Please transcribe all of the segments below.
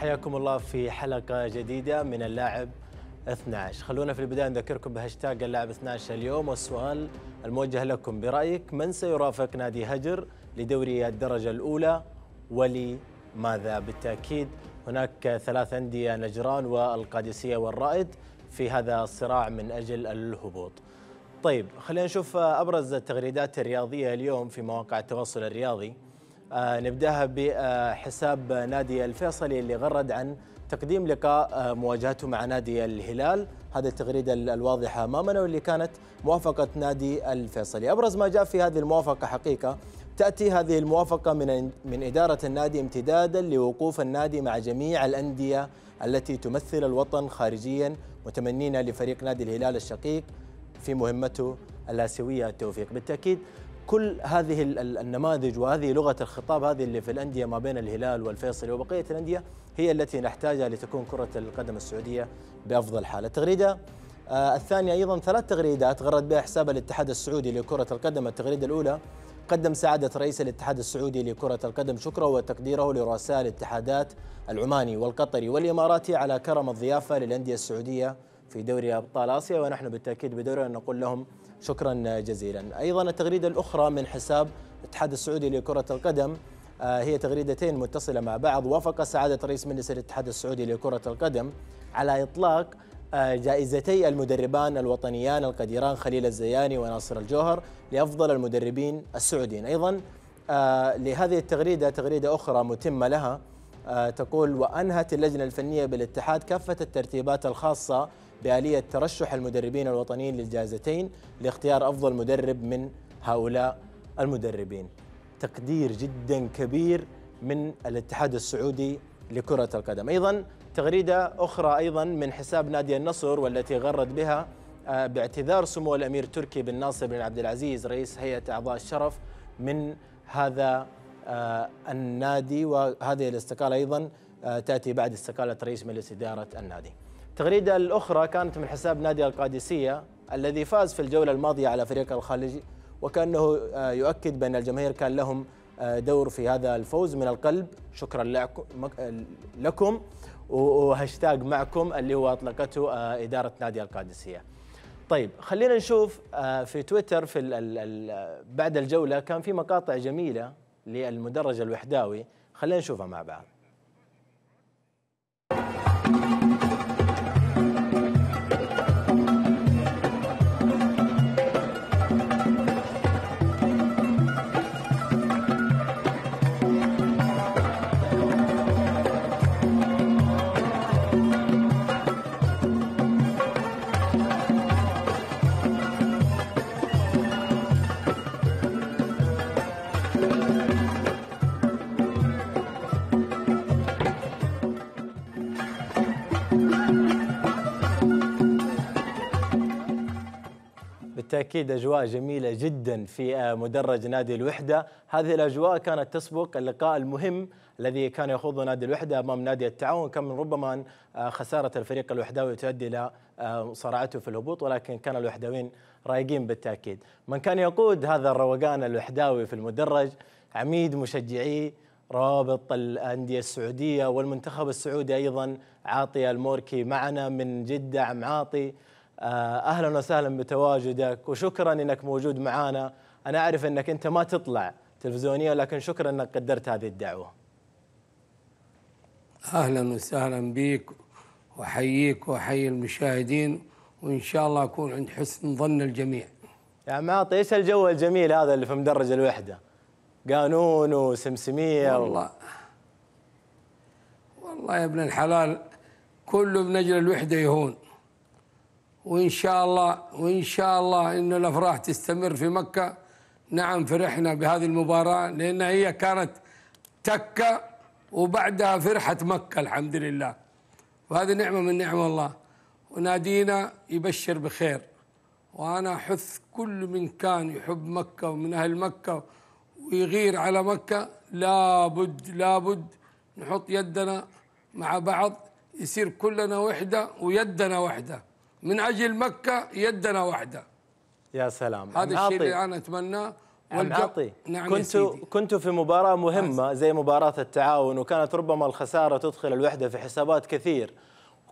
حياكم الله في حلقة جديدة من اللاعب 12 خلونا في البداية نذكركم بهاشتاج اللاعب 12 اليوم والسؤال الموجه لكم برأيك من سيرافق نادي هجر لدوري الدرجة الأولى ولماذا بالتأكيد هناك ثلاث أندية نجران والقادسية والرائد في هذا الصراع من أجل الهبوط طيب خلينا نشوف أبرز التغريدات الرياضية اليوم في مواقع التواصل الرياضي آه، نبداها بحساب نادي الفيصلي اللي غرد عن تقديم لقاء آه، مواجهته مع نادي الهلال هذه التغريدة الواضحة أمامنا واللي كانت موافقة نادي الفيصلي أبرز ما جاء في هذه الموافقة حقيقة تأتي هذه الموافقة من من إدارة النادي امتدادا لوقوف النادي مع جميع الأندية التي تمثل الوطن خارجيا متمنين لفريق نادي الهلال الشقيق في مهمته الآسيوية التوفيق بالتأكيد كل هذه النماذج وهذه لغه الخطاب هذه اللي في الانديه ما بين الهلال والفيصلي وبقيه الانديه هي التي نحتاجها لتكون كره القدم السعوديه بافضل حال. التغريده آه، الثانيه ايضا ثلاث تغريدات غرد بها حساب الاتحاد السعودي لكره القدم، التغريده الاولى قدم سعادة رئيس الاتحاد السعودي لكرة القدم شكره وتقديره لرؤساء الاتحادات العماني والقطري والإماراتي على كرم الضيافة للأندية السعودية في دوري أبطال آسيا ونحن بالتأكيد بدورنا نقول لهم شكرا جزيلا أيضا التغريدة الأخرى من حساب الاتحاد السعودي لكرة القدم آه، هي تغريدتين متصلة مع بعض وافق سعادة رئيس مجلس الاتحاد السعودي لكرة القدم على إطلاق آه، جائزتي المدربان الوطنيان القديران خليل الزياني وناصر الجوهر لأفضل المدربين السعوديين أيضا آه، لهذه التغريدة تغريدة أخرى متمة لها تقول وأنهت اللجنة الفنية بالاتحاد كافة الترتيبات الخاصة بآلية ترشح المدربين الوطنيين للجائزتين لاختيار أفضل مدرب من هؤلاء المدربين تقدير جدا كبير من الاتحاد السعودي لكرة القدم أيضا تغريدة أخرى أيضا من حساب نادي النصر والتي غرد بها آه، باعتذار سمو الأمير تركي بن ناصر بن عبد العزيز رئيس هيئة أعضاء الشرف من هذا آه، النادي وهذه الاستقالة أيضا آه، تأتي بعد استقالة رئيس مجلس إدارة النادي التغريدة الأخرى كانت من حساب نادي القادسية الذي فاز في الجولة الماضية على فريق الخليجي وكأنه آه، يؤكد بأن الجماهير كان لهم آه، دور في هذا الفوز من القلب شكرا لكم وهاشتاج معكم اللي هو أطلقته آه، إدارة نادي القادسية طيب خلينا نشوف في تويتر في بعد الجولة كان في مقاطع جميلة للمدرج الوحداوي خلينا نشوفها مع بعض بالتأكيد أجواء جميلة جدا في آه، مدرج نادي الوحدة هذه الأجواء كانت تسبق اللقاء المهم الذي كان يخوضه نادي الوحدة أمام نادي التعاون كان من ربما أن آه، خسارة الفريق الوحداوي تؤدي إلى آه، صراعته في الهبوط ولكن كان الوحداويين رايقين بالتأكيد من كان يقود هذا الروقان الوحداوي في المدرج عميد مشجعي رابط الأندية السعودية والمنتخب السعودي أيضا عاطي الموركي معنا من جدة عم عاطي آه، اهلا وسهلا بتواجدك وشكرا انك موجود معنا انا اعرف انك انت ما تطلع تلفزيونيا لكن شكرا انك قدرت هذه الدعوه اهلا وسهلا بك واحييك واحيي المشاهدين وان شاء الله اكون عند حسن ظن الجميع يا معطي ايش الجو الجميل هذا اللي في مدرج الوحده قانون وسمسميه والله و... والله يا ابن الحلال كله من اجل الوحده يهون وإن شاء الله وإن شاء الله ان الأفراح تستمر في مكة نعم فرحنا بهذه المباراة لأن هي كانت تكة وبعدها فرحة مكة الحمد لله وهذه نعمة من نعم الله ونادينا يبشر بخير وأنا أحث كل من كان يحب مكة ومن أهل مكة ويغير على مكة لابد لابد نحط يدنا مع بعض يصير كلنا وحدة ويدنا وحده من اجل مكه يدنا واحده يا سلام هذا الشيء اللي انا اتمناه والعطي نعم كنت كنت في مباراه مهمه زي مباراه التعاون وكانت ربما الخساره تدخل الوحده في حسابات كثير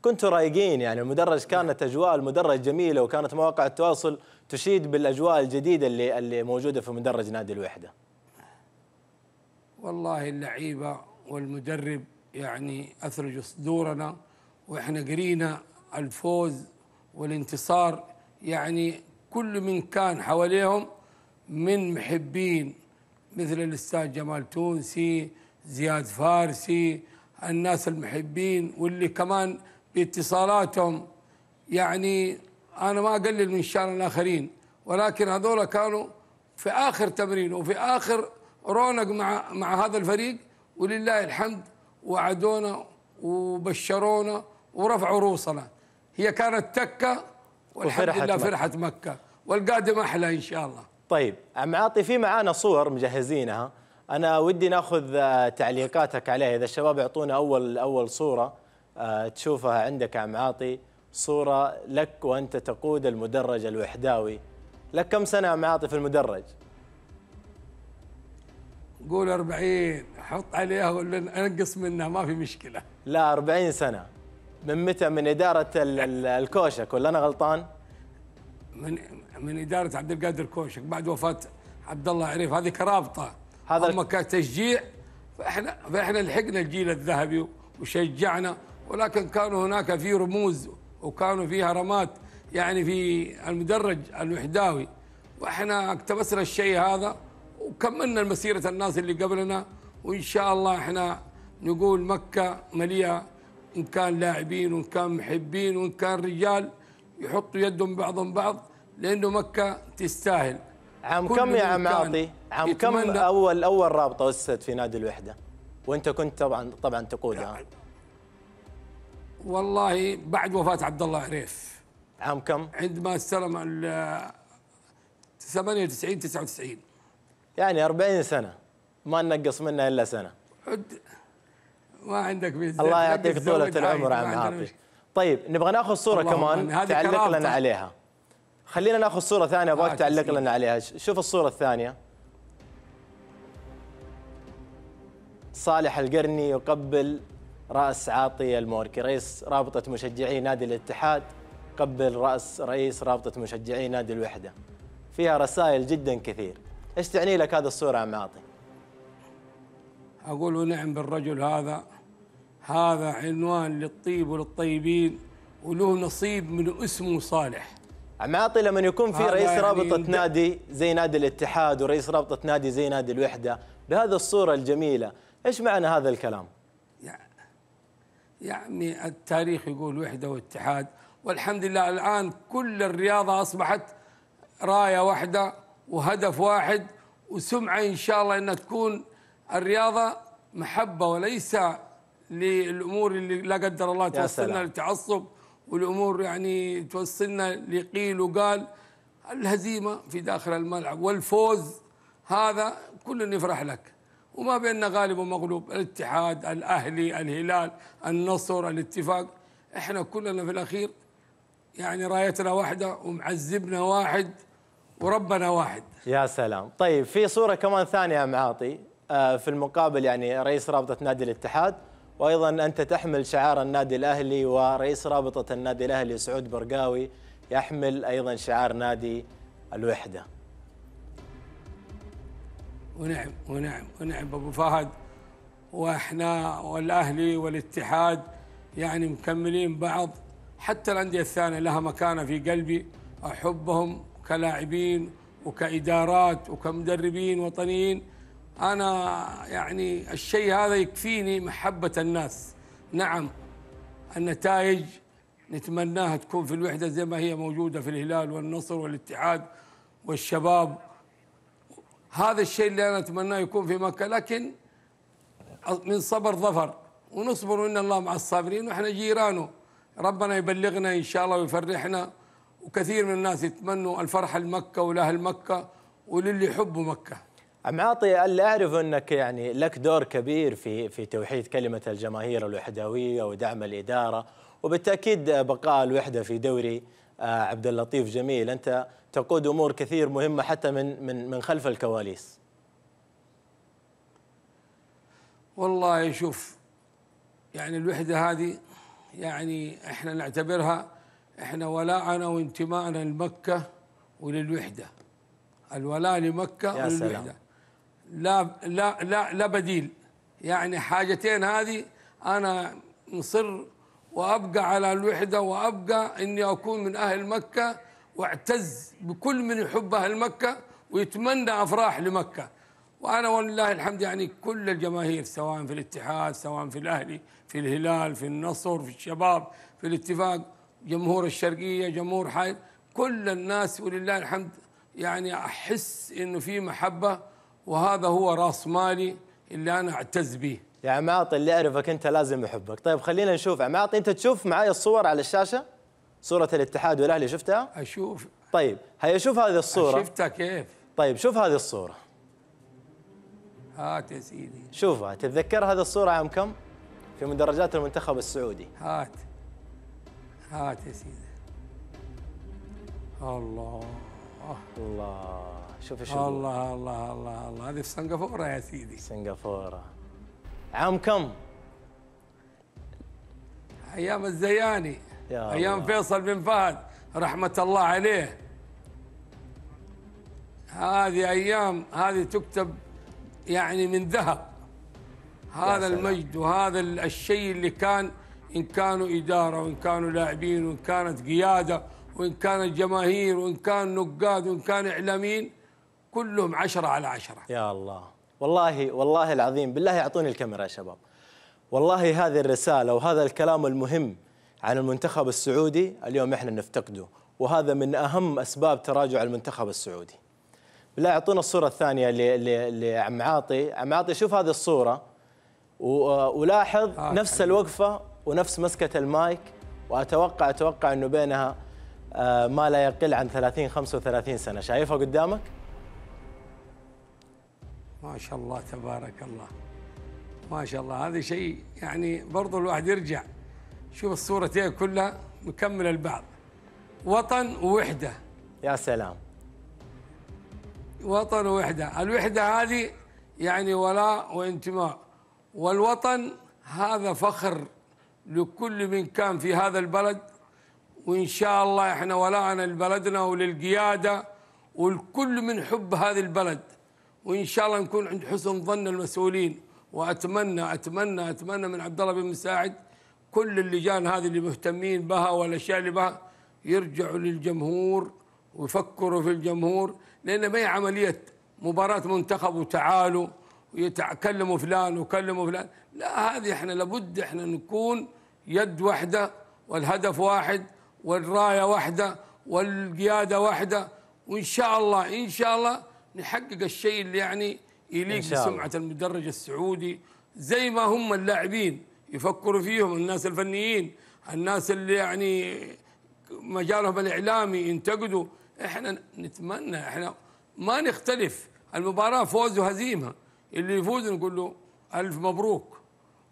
كنتوا رايقين يعني المدرج كانت اجواء المدرج جميله وكانت مواقع التواصل تشيد بالاجواء الجديده اللي اللي موجوده في مدرج نادي الوحده. والله اللعيبه والمدرب يعني اثرجوا صدورنا واحنا قرينا الفوز والانتصار يعني كل من كان حواليهم من محبين مثل الاستاذ جمال تونسي زياد فارسي الناس المحبين واللي كمان باتصالاتهم يعني انا ما اقلل من شان الاخرين ولكن هذول كانوا في اخر تمرين وفي اخر رونق مع مع هذا الفريق ولله الحمد وعدونا وبشرونا ورفعوا روسنا هي كانت تكة والحمد لله فرحة مكة والقادم أحلى إن شاء الله طيب عم عاطي في معانا صور مجهزينها أنا ودي ناخذ آه، تعليقاتك عليها إذا الشباب يعطونا أول أول صورة آه، تشوفها عندك عم عاطي صورة لك وأنت تقود المدرج الوحداوي لك كم سنة عم عاطي في المدرج؟ قول 40 حط عليها ولا انقص منها ما في مشكلة لا 40 سنة من متى من اداره الكوشك ولا انا غلطان؟ من من اداره عبد القادر كوشك بعد وفاه عبد الله عريف هذه كرابطه هذا اما كتشجيع فاحنا فاحنا لحقنا الجيل الذهبي وشجعنا ولكن كانوا هناك في رموز وكانوا في رمات يعني في المدرج الوحداوي واحنا اقتبسنا الشيء هذا وكملنا مسيره الناس اللي قبلنا وان شاء الله احنا نقول مكه مليئه إن كان لاعبين وإن كان محبين وإن كان رجال يحطوا يدهم بعضهم بعض لأنه مكة تستاهل عام كم يا عم عاطي؟ عام كم أول أول رابطة أسست في نادي الوحدة؟ وأنت كنت طبعا طبعا تقودها يعني والله بعد وفاة عبد الله عريف عام كم؟ عندما استلم ال 98 99 يعني 40 سنة ما نقص منها إلا سنة ما عندك بيتزا الله يعطيك طولة العمر عم عاطي طيب نبغى ناخذ صورة كمان تعلق لنا عليها خلينا ناخذ صورة ثانية ابغاك آه، تعلق لنا عليها شوف الصورة الثانية صالح القرني يقبل راس عاطي الموركي رئيس رابطه مشجعي نادي الاتحاد قبل راس رئيس رابطه مشجعي نادي الوحده فيها رسائل جدا كثير ايش تعني لك هذه الصوره عم عاطي اقول نعم بالرجل هذا هذا عنوان للطيب وللطيبين وله نصيب من اسمه صالح عاطي لما يكون في رئيس يعني رابطة نادي زي نادي الاتحاد ورئيس رابطة نادي زي نادي الوحدة بهذه الصورة الجميلة إيش معنى هذا الكلام؟ يعني التاريخ يقول وحدة واتحاد والحمد لله الآن كل الرياضة أصبحت راية واحدة وهدف واحد وسمعة إن شاء الله أنها تكون الرياضة محبة وليس للامور اللي لا قدر الله توصلنا للتعصب والامور يعني توصلنا لقيل وقال الهزيمه في داخل الملعب والفوز هذا كل يفرح لك وما بيننا غالب ومغلوب الاتحاد الاهلي الهلال النصر الاتفاق احنا كلنا في الاخير يعني رايتنا واحده ومعذبنا واحد وربنا واحد يا سلام طيب في صوره كمان ثانيه يا معاطي آه، في المقابل يعني رئيس رابطه نادي الاتحاد وايضا انت تحمل شعار النادي الاهلي ورئيس رابطه النادي الاهلي سعود برقاوي يحمل ايضا شعار نادي الوحده. ونعم ونعم ونعم ابو فهد واحنا والاهلي والاتحاد يعني مكملين بعض حتى الانديه الثانيه لها مكانه في قلبي احبهم كلاعبين وكادارات وكمدربين وطنيين أنا يعني الشيء هذا يكفيني محبة الناس نعم النتائج نتمناها تكون في الوحدة زي ما هي موجودة في الهلال والنصر والاتحاد والشباب هذا الشيء اللي أنا أتمناه يكون في مكة لكن من صبر ظفر ونصبر إن الله مع الصابرين وإحنا جيرانه ربنا يبلغنا إن شاء الله ويفرحنا وكثير من الناس يتمنوا الفرحة لمكة ولأهل مكة وللي يحبوا مكة معاطي اللي اعرف انك يعني لك دور كبير في في توحيد كلمه الجماهير الوحدويه ودعم الاداره وبالتاكيد بقاء الوحده في دوري آه، عبد اللطيف جميل انت تقود امور كثير مهمه حتى من من من خلف الكواليس والله شوف يعني الوحده هذه يعني احنا نعتبرها احنا ولاءنا وانتماءنا لمكه وللوحده الولاء لمكه وللوحده لا لا لا لا بديل يعني حاجتين هذه انا مصر وابقى على الوحده وابقى اني اكون من اهل مكه واعتز بكل من يحب اهل مكه ويتمنى افراح لمكه وانا والله الحمد يعني كل الجماهير سواء في الاتحاد سواء في الاهلي في الهلال في النصر في الشباب في الاتفاق جمهور الشرقيه جمهور حائل كل الناس ولله الحمد يعني احس انه في محبه وهذا هو راس مالي اللي أنا أعتز به يا عماطي اللي أعرفك أنت لازم أحبك طيب خلينا نشوف عماطي أنت تشوف معي الصور على الشاشة صورة الاتحاد والأهلي شفتها؟ أشوف طيب هيا شوف هذه الصورة شفتها كيف؟ طيب شوف هذه الصورة هات يا سيدي شوفها تتذكر هذه الصورة عام كم؟ في مدرجات المنتخب السعودي هات هات يا سيدي الله الله شوف شو الله, الله الله الله هذه في سنغافوره يا سيدي سنغافوره عام كم؟ ايام الزياني يا ايام الله. فيصل بن فهد رحمه الله عليه هذه ايام هذه تكتب يعني من ذهب هذا المجد وهذا الشيء اللي كان ان كانوا اداره وان كانوا لاعبين وان كانت قياده وان كانت جماهير وان كان نقاد وان كان اعلاميين كلهم عشرة على عشرة يا الله والله والله العظيم بالله يعطوني الكاميرا يا شباب والله هذه الرسالة وهذا الكلام المهم عن المنتخب السعودي اليوم احنا نفتقده وهذا من أهم أسباب تراجع المنتخب السعودي بالله يعطونا الصورة الثانية لعم عاطي عم عاطي شوف هذه الصورة ولاحظ آه، نفس الوقفة ونفس مسكة المايك وأتوقع أتوقع أنه بينها آه، ما لا يقل عن 30 35 سنة شايفها قدامك؟ ما شاء الله تبارك الله ما شاء الله هذا شيء يعني برضو الواحد يرجع شوف الصورتين كلها مكملة البعض وطن ووحدة يا سلام وطن ووحدة الوحدة هذه يعني ولاء وانتماء والوطن هذا فخر لكل من كان في هذا البلد وإن شاء الله إحنا ولاءنا لبلدنا وللقيادة والكل من حب هذه البلد وان شاء الله نكون عند حسن ظن المسؤولين واتمنى اتمنى اتمنى من عبد الله بن مساعد كل اللجان هذه اللي مهتمين بها والاشياء اللي بها يرجعوا للجمهور ويفكروا في الجمهور لان ما هي عمليه مباراه منتخب وتعالوا ويتكلموا فلان وكلموا فلان لا هذه احنا لابد احنا نكون يد واحده والهدف واحد والرايه واحده والقياده واحده وان شاء الله ان شاء الله نحقق الشيء اللي يعني يليق بسمعه المدرج السعودي زي ما هم اللاعبين يفكروا فيهم الناس الفنيين الناس اللي يعني مجالهم الاعلامي ينتقدوا احنا نتمنى احنا ما نختلف المباراه فوز وهزيمه اللي يفوز نقول له الف مبروك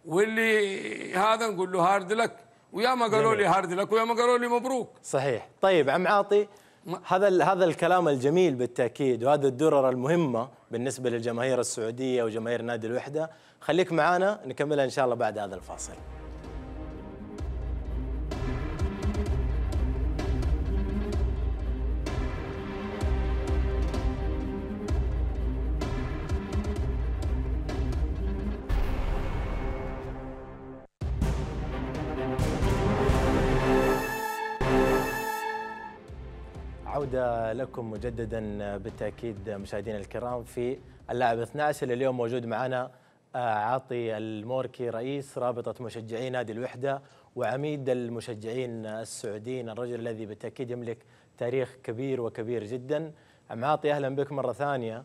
واللي هذا نقول له هارد لك ويا ما قالوا لي هارد لك ويا ما قالوا لي مبروك صحيح طيب عم عاطي هذا هذا الكلام الجميل بالتاكيد وهذه الدرر المهمه بالنسبه للجماهير السعوديه وجماهير نادي الوحده خليك معنا نكملها ان شاء الله بعد هذا الفاصل عودة لكم مجددا بالتأكيد مشاهدينا الكرام في اللاعب 12 اللي اليوم موجود معنا آه، عاطي الموركي رئيس رابطة مشجعي نادي الوحدة وعميد المشجعين السعوديين الرجل الذي بالتأكيد يملك تاريخ كبير وكبير جدا عم عاطي أهلا بك مرة ثانية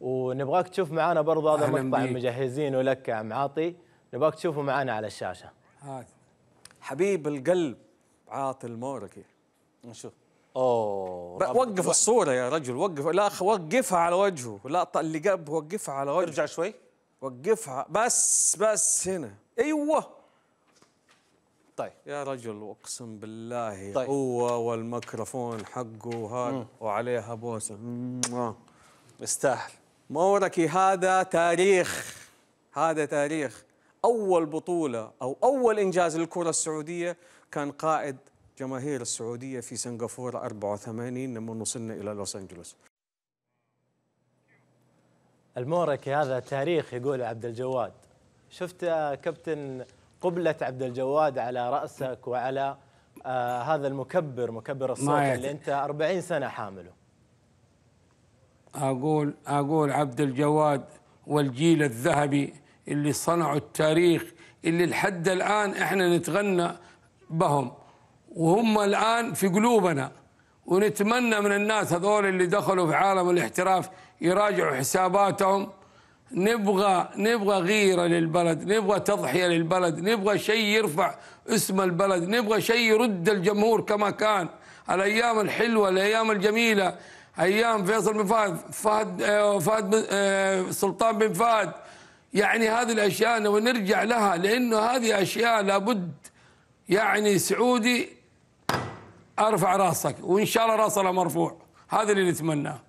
ونبغاك تشوف معنا برضه هذا المقطع مجهزينه لك عم عاطي نبغاك تشوفه معنا على الشاشة هاي حبيب القلب عاطي الموركي نشوف اوه وقف وقف الصوره يا رجل وقف لا وقفها على وجهه لا اللي جاب وقفها على وجهه ارجع شوي وقفها بس بس هنا ايوه طيب يا رجل اقسم بالله طيب. هو والميكروفون حقه هذا وعليها بوسه يستاهل موركي هذا تاريخ هذا تاريخ اول بطوله او اول انجاز للكره السعوديه كان قائد جماهير السعودية في سنغافورة 84 لما وصلنا إلى لوس أنجلوس المورك هذا تاريخ يقول عبد الجواد شفت كابتن قبلة عبد الجواد على رأسك وعلى آه هذا المكبر مكبر الصوت اللي أنت 40 سنة حامله أقول أقول عبد الجواد والجيل الذهبي اللي صنعوا التاريخ اللي لحد الآن إحنا نتغنى بهم وهم الآن في قلوبنا ونتمنى من الناس هذول اللي دخلوا في عالم الاحتراف يراجعوا حساباتهم نبغى نبغى غيرة للبلد نبغى تضحية للبلد نبغى شيء يرفع اسم البلد نبغى شيء يرد الجمهور كما كان الأيام الحلوة الأيام الجميلة أيام فيصل بن فهد فهد, آه، فهد آه، سلطان بن فهد يعني هذه الأشياء نرجع لها لأنه هذه أشياء لابد يعني سعودي ارفع راسك وان شاء الله راسنا مرفوع هذا اللي نتمناه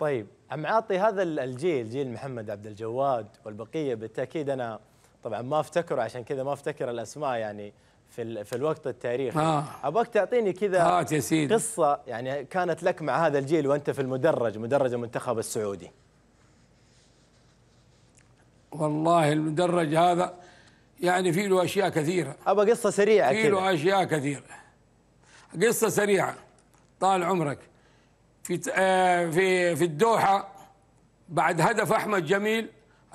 طيب عم عاطي هذا الجيل جيل محمد عبد الجواد والبقيه بالتاكيد انا طبعا ما افتكره عشان كذا ما افتكر الاسماء يعني في في الوقت التاريخي آه. ابغاك تعطيني كذا آه يا قصه يعني كانت لك مع هذا الجيل وانت في المدرج مدرج المنتخب السعودي والله المدرج هذا يعني فيه له اشياء كثيره ابغى قصه سريعه فيه له اشياء كثيره قصه سريعه طال عمرك في آه، في في الدوحه بعد هدف احمد جميل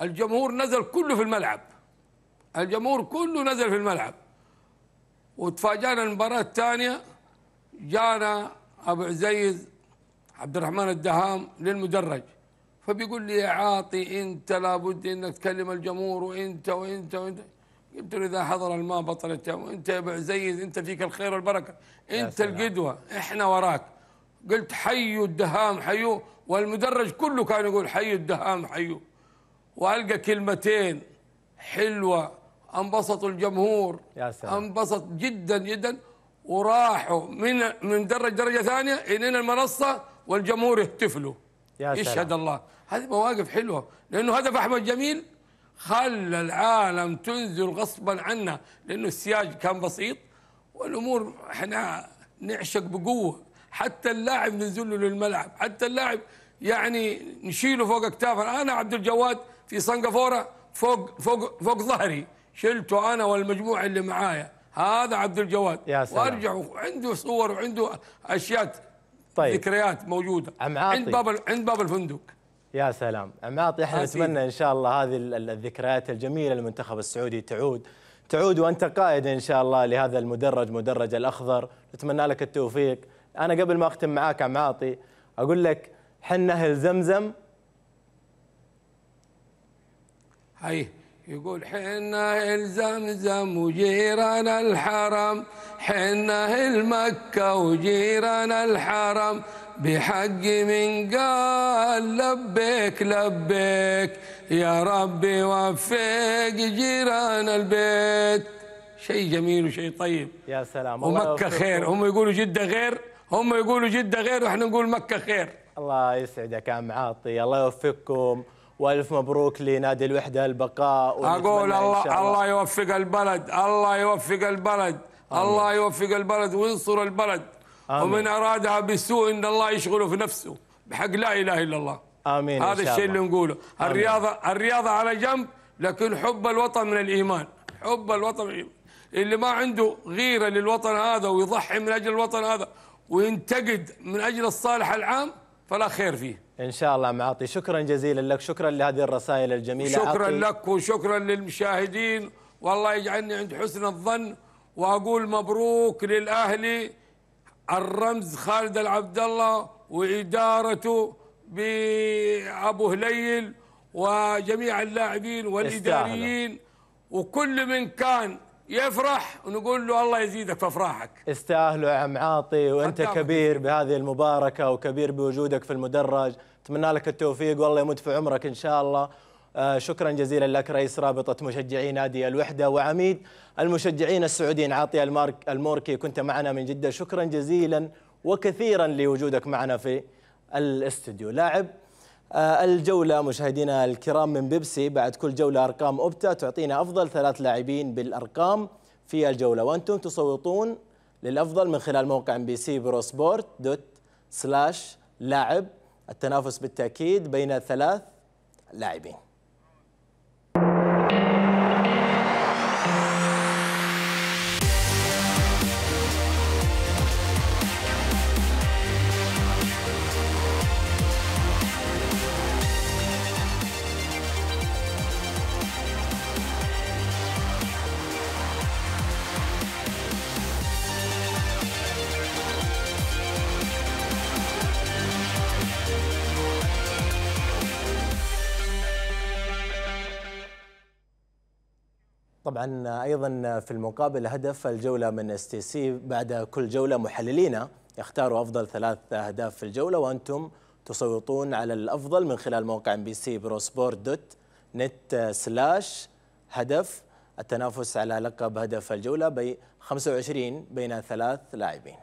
الجمهور نزل كله في الملعب الجمهور كله نزل في الملعب وتفاجأنا المباراة الثانية جانا أبو عزيز عبد الرحمن الدهام للمدرج فبيقول لي يا عاطي أنت لابد أنك تكلم الجمهور وأنت وأنت وأنت قلت له اذا حضر الماء بطل التيمم انت زيد انت فيك الخير والبركه انت القدوه احنا وراك قلت حيوا الدهام حيوا والمدرج كله كان يقول حيوا الدهام حيوا والقى كلمتين حلوه انبسطوا الجمهور يا سلام. انبسط جدا جدا وراحوا من من درج درجه ثانيه الين المنصه والجمهور يحتفلوا يا سلام. يشهد الله هذه مواقف حلوه لانه هدف احمد جميل خلى العالم تنزل غصبا عنا لأنه السياج كان بسيط والأمور احنا نعشق بقوة حتى اللاعب ننزله للملعب حتى اللاعب يعني نشيله فوق اكتافنا أنا عبد الجواد في سنغافورة فوق فوق فوق ظهري شلته أنا والمجموعة اللي معايا هذا عبد الجواد يا سلام. وارجع عنده صور وعنده اشياء طيب ذكريات موجوده عم عاطي. عند باب عند باب الفندق يا سلام عماطي احنا آه، نتمنى ان شاء الله هذه الذكريات الجميله للمنتخب السعودي تعود تعود وانت قائد ان شاء الله لهذا المدرج مدرج الاخضر نتمنى لك التوفيق انا قبل ما اختم معاك عماطي اقول لك حنا اهل زمزم هاي يقول حنا اهل زمزم وجيران الحرم حنا اهل مكه وجيران الحرم بحق من قال لبيك لبيك يا ربي وفق جيران البيت شيء جميل وشيء طيب يا سلام ومكة خير هم يقولوا جدة غير هم يقولوا جدة غير واحنا نقول مكة خير الله يسعدك يا معاطي الله يوفقكم والف مبروك لنادي الوحده البقاء اقول الله الله. يوفق البلد الله يوفق البلد الله يوفق البلد وينصر البلد آمين. ومن أرادها بالسوء إن الله يشغله في نفسه بحق لا إله إلا الله آمين هذا الشيء اللي نقوله آمين. الرياضة الرياضة على جنب لكن حب الوطن من الإيمان حب الوطن اللي ما عنده غيرة للوطن هذا ويضحي من أجل الوطن هذا وينتقد من أجل الصالح العام فلا خير فيه ان شاء الله معاطي شكرا جزيلا لك شكرا لهذه الرسائل الجميله شكرا عطي. لك وشكرا للمشاهدين والله يجعلني عند حسن الظن واقول مبروك للاهلي الرمز خالد العبد الله وإدارته بأبو هليل وجميع اللاعبين والإداريين وكل من كان يفرح ونقول له الله يزيدك في افراحك استاهلوا يا عم عاطي وانت كبير بهذه المباركه وكبير بوجودك في المدرج اتمنى لك التوفيق والله يمد في عمرك ان شاء الله آه، شكرا جزيلا لك رئيس رابطة مشجعي نادي الوحدة وعميد المشجعين السعوديين عاطي المارك الموركي كنت معنا من جدة شكرا جزيلا وكثيرا لوجودك معنا في الاستوديو لاعب آه، الجولة مشاهدينا الكرام من بيبسي بعد كل جولة أرقام أوبتا تعطينا أفضل ثلاث لاعبين بالأرقام في الجولة وأنتم تصوتون للأفضل من خلال موقع ام بي سي برو سبورت دوت سلاش لاعب التنافس بالتأكيد بين ثلاث لاعبين طبعا ايضا في المقابل هدف الجوله من اس تي سي بعد كل جوله محللينا يختاروا افضل ثلاث اهداف في الجوله وانتم تصوتون على الافضل من خلال موقع ام بي سي بروسبورت دوت نت سلاش هدف التنافس على لقب هدف الجوله ب 25 بين ثلاث لاعبين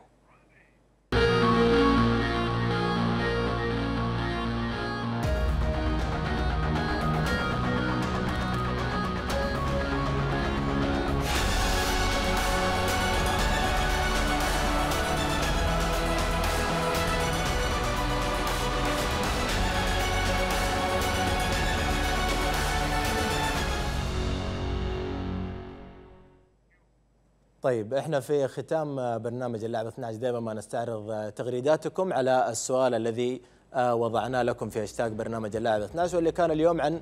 طيب احنا في ختام آه، برنامج اللعبة 12 دائما ما نستعرض آه، تغريداتكم على السؤال الذي آه، وضعناه لكم في هاشتاج برنامج اللاعب 12 واللي كان اليوم عن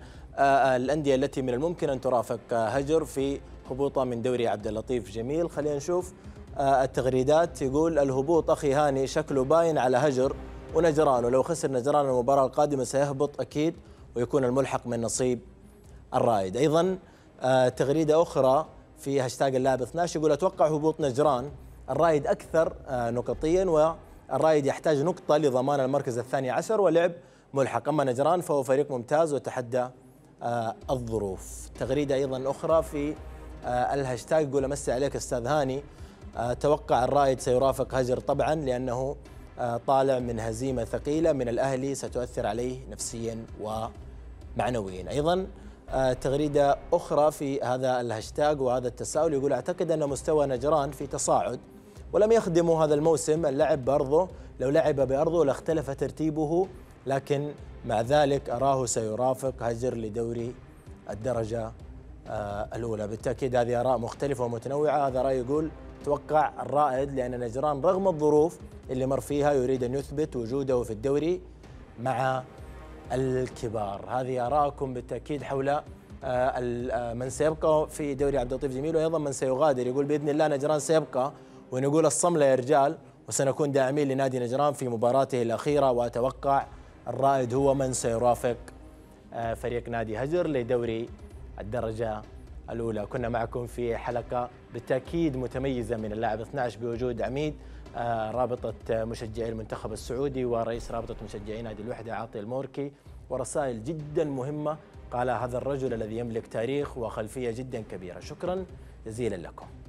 الانديه التي من الممكن ان ترافق هجر في هبوطها من دوري عبد اللطيف جميل خلينا نشوف التغريدات يقول الهبوط اخي هاني شكله باين على هجر ونجران ولو خسر نجران المباراه القادمه سيهبط اكيد ويكون الملحق من نصيب الرائد ايضا تغريده اخرى في هاشتاج اللاعب 12 يقول اتوقع هبوط نجران الرايد اكثر آه، نقطيا والرايد يحتاج نقطه لضمان المركز الثاني عشر ولعب ملحق اما نجران فهو فريق ممتاز وتحدى آه، الظروف تغريده ايضا اخرى في آه، الهاشتاج يقول امسي عليك استاذ هاني اتوقع الرائد سيرافق هجر طبعا لانه طالع من هزيمه ثقيله من الاهلي ستؤثر عليه نفسيا ومعنويا ايضا آه، تغريدة أخرى في هذا الهاشتاج وهذا التساؤل يقول أعتقد أن مستوى نجران في تصاعد ولم يخدمه هذا الموسم اللعب بأرضه لو لعب بأرضه لاختلف ترتيبه لكن مع ذلك أراه سيرافق هجر لدوري الدرجة آه، الأولى بالتأكيد هذه آراء مختلفة ومتنوعة هذا رأي يقول توقع الرائد لأن نجران رغم الظروف اللي مر فيها يريد أن يثبت وجوده في الدوري مع الكبار هذه آراءكم بالتأكيد حول آه، آه، من سيبقى في دوري عبد اللطيف جميل وأيضا من سيغادر يقول بإذن الله نجران سيبقى ونقول الصملة يا رجال وسنكون داعمين لنادي نجران في مباراته الأخيرة وأتوقع الرائد هو من سيرافق آه، فريق نادي هجر لدوري الدرجة الأولى كنا معكم في حلقة بالتأكيد متميزة من اللاعب 12 بوجود عميد آه، رابطة مشجعي المنتخب السعودي ورئيس رابطة مشجعي نادي الوحدة عاطي الموركي ورسائل جدا مهمة قال هذا الرجل الذي يملك تاريخ وخلفية جدا كبيرة شكرا جزيلا لكم